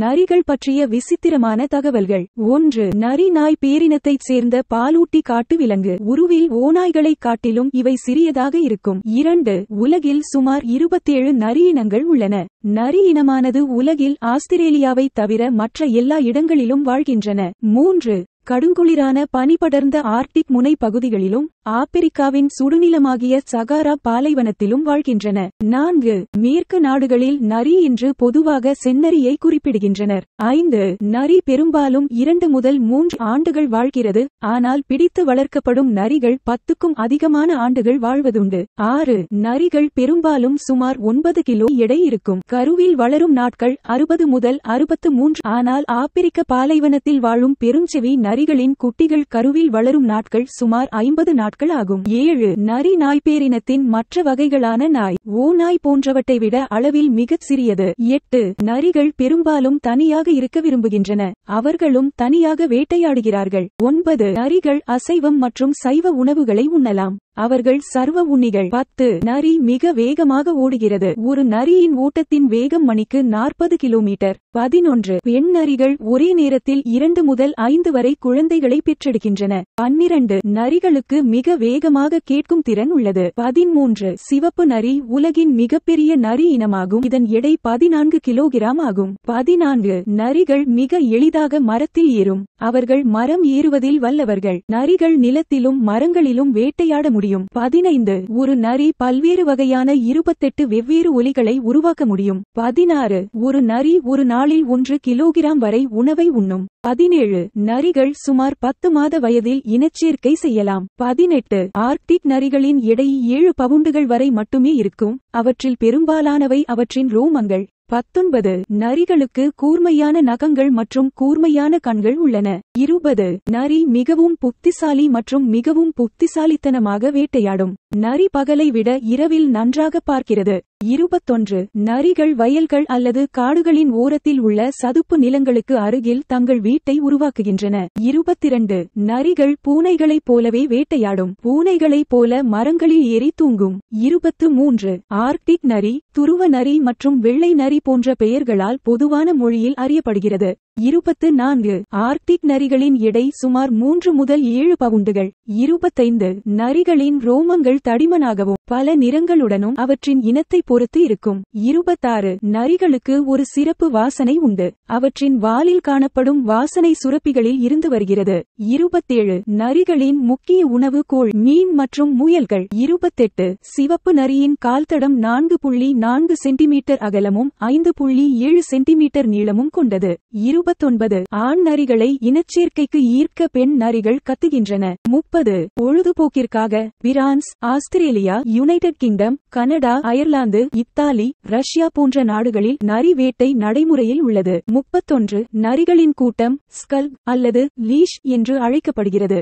நரிகள் பற்றிய விசித்திரமான தகவல்கள் ஒன்று நரி நாய் பேரினத்தைச் சேர்ந்த பாலூட்டி காட்டு விலங்கு உருவில் ஓநாய்களை காட்டிலும் இவை சிறியதாக இருக்கும் இரண்டு உலகில் சுமார் இருபத்தேழு நரி இனங்கள் உள்ளன நரி இனமானது உலகில் ஆஸ்திரேலியாவை தவிர மற்ற எல்லா இடங்களிலும் வாழ்கின்றன மூன்று கடுங்குளிரான பனிபடர்ந்த ஆர்க்டிக் முனை பகுதிகளிலும் ஆப்பிரிக்காவின் சுடுநிலமாகிய சகாரா பாலைவனத்திலும் வாழ்கின்றன நான்கு மேற்கு நாடுகளில் நரி என்று பொதுவாக செந்நரியை குறிப்பிடுகின்றனர் ஐந்து நரி பெரும்பாலும் இரண்டு முதல் மூன்று ஆண்டுகள் வாழ்கிறது ஆனால் பிடித்து வளர்க்கப்படும் நரிகள் பத்துக்கும் அதிகமான ஆண்டுகள் வாழ்வதுண்டு ஆறு நரிகள் பெரும்பாலும் சுமார் ஒன்பது கிலோ எடை இருக்கும் கருவில் வளரும் நாட்கள் அறுபது முதல் அறுபத்து மூன்று ஆனால் ஆப்பிரிக்க பாலைவனத்தில் வாழும் பெருஞ்செவி நரி நரிகளின் குட்டிகள் கருவில் வளரும் நாட்கள் சுமார் ஐம்பது நாட்கள் ஆகும் ஏழு நரி நாய்பேரினத்தின் மற்ற வகைகளான நாய் ஓ நாய் போன்றவற்றை விட அளவில் மிகச் சிறியது எட்டு நரிகள் பெரும்பாலும் தனியாக இருக்க விரும்புகின்றன அவர்களும் தனியாக வேட்டையாடுகிறார்கள் ஒன்பது நரிகள் அசைவம் மற்றும் சைவ உணவுகளை உண்ணலாம் அவர்கள் சர்வ உண்ணிகள் பத்து நரி மிக வேகமாக ஓடுகிறது ஒரு நரியின் ஓட்டத்தின் வேகம் மணிக்கு நாற்பது கிலோமீட்டர் பதினொன்று பெண் நரிகள் ஒரே நேரத்தில் இரண்டு முதல் ஐந்து வரை குழந்தைகளை பெற்றெடுக்கின்றன பன்னிரண்டு நரிகளுக்கு மிக வேகமாக கேட்கும் திறன் உள்ளது பதிமூன்று சிவப்பு நரி உலகின் மிகப்பெரிய நரி இனமாகும் இதன் எடை பதினான்கு கிலோகிராம் ஆகும் பதினான்கு நரிகள் மிக எளிதாக மரத்தில் ஏறும் அவர்கள் மரம் ஏறுவதில் வல்லவர்கள் நரிகள் நிலத்திலும் மரங்களிலும் வேட்டையாட முடியும் முடியும் பதினைந்து ஒரு நரி பல்வேறு வகையான இருபத்தெட்டு வெவ்வேறு ஒலிகளை உருவாக்க முடியும் பதினாறு ஒரு நரி ஒரு நாளில் ஒன்று கிலோகிராம் வரை உணவை உண்ணும் பதினேழு நரிகள் சுமார் பத்து மாத வயதில் இனச்சேர்க்கை செய்யலாம் பதினெட்டு ஆர்க்டிக் நரிகளின் எடை ஏழு பவுண்டுகள் வரை மட்டுமே இருக்கும் அவற்றில் பெரும்பாலானவை அவற்றின் ரோமங்கள் பத்தொன்பது நரிகளுக்கு கூர்மையான நகங்கள் மற்றும் கூர்மையான கண்கள் உள்ளன இருபது நரி மிகவும் புத்திசாலி மற்றும் மிகவும் புத்திசாலித்தனமாக வேட்டையாடும் நரி பகலை விட இரவில் நன்றாக பார்க்கிறது இருபத்தொன்று நரிகள் வயல்கள் அல்லது காடுகளின் ஓரத்தில் உள்ள சதுப்பு நிலங்களுக்கு அருகில் தங்கள் வீட்டை உருவாக்குகின்றன இருபத்திரண்டு நரிகள் பூனைகளைப் போலவே வேட்டையாடும் பூனைகளைப் போல மரங்களில் எரி தூங்கும் இருபத்து மூன்று ஆர்க்டிக் நரி துருவ நரி மற்றும் வெள்ளை நரி போன்ற பெயர்களால் பொதுவான மொழியில் அறியப்படுகிறது இருபத்து நான்கு ஆர்க்டிக் நரிகளின் எடை சுமார் மூன்று முதல் ஏழு பவுண்டுகள் இருபத்தைந்து நரிகளின் ரோமங்கள் தடிமனாகவும் பல நிறங்களுடனும் அவற்றின் இனத்தை பொறுத்து இருக்கும் இருபத்தாறு நரிகளுக்கு ஒரு சிறப்பு வாசனை உண்டு அவற்றின் வாலில் காணப்படும் வாசனை சுரப்பிகளில் இருந்து வருகிறது இருபத்தேழு நரிகளின் முக்கிய உணவு கோள் மீன் மற்றும் முயல்கள் இருபத்தெட்டு சிவப்பு நரியின் கால்தடம் நான்கு புள்ளி நான்கு சென்டிமீட்டர் அகலமும் ஐந்து புள்ளி ஏழு சென்டிமீட்டர் நீளமும் கொண்டது இரு இருபத்தொன்பது ஆண் நரிகளை இனச்சேர்க்கைக்கு ஈர்க்க பெண் நரிகள் கத்துகின்றன முப்பது பொழுதுபோக்கிற்காக France Australia United Kingdom Canada Ireland Italy Russia போன்ற நாடுகளில் நரி வேட்டை நடைமுறையில் உள்ளது முப்பத்தொன்று நரிகளின் கூட்டம் ஸ்கல் அல்லது லீஷ் என்று அழைக்கப்படுகிறது